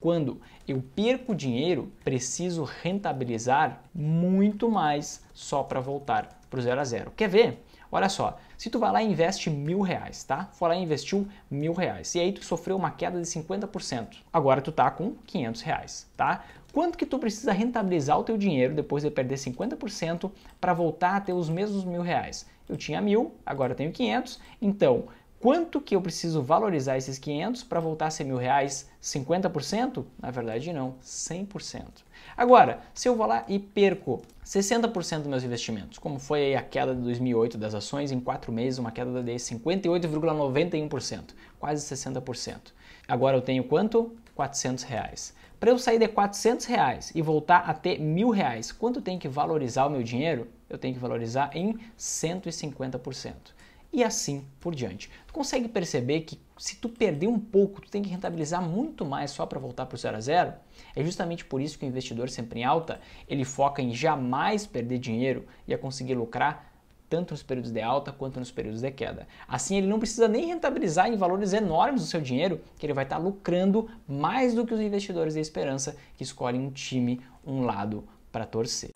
Quando eu perco dinheiro, preciso rentabilizar muito mais só para voltar para o zero a zero. Quer ver? Olha só, se tu vai lá e investe mil reais, tá? Foi lá e investiu mil reais e aí tu sofreu uma queda de 50%. Agora tu tá com 500 reais, tá? Quanto que tu precisa rentabilizar o teu dinheiro depois de perder 50% para voltar a ter os mesmos mil reais? Eu tinha mil, agora eu tenho 500, então quanto que eu preciso valorizar esses 500 para voltar a ser mil reais? 50%? Na verdade não, 100%. Agora, se eu vou lá e perco 60% dos meus investimentos, como foi a queda de 2008 das ações, em quatro meses uma queda de 58,91%, quase 60%. Agora eu tenho quanto? 400 reais. Para eu sair de 400 reais e voltar a ter mil reais, quanto tem que valorizar o meu dinheiro? Eu tenho que valorizar em 150% e assim por diante. Tu consegue perceber que se tu perder um pouco, tu tem que rentabilizar muito mais só para voltar para o zero a zero? É justamente por isso que o investidor sempre em alta, ele foca em jamais perder dinheiro e a conseguir lucrar tanto nos períodos de alta quanto nos períodos de queda. Assim, ele não precisa nem rentabilizar em valores enormes o seu dinheiro, que ele vai estar tá lucrando mais do que os investidores de esperança que escolhem um time, um lado para torcer.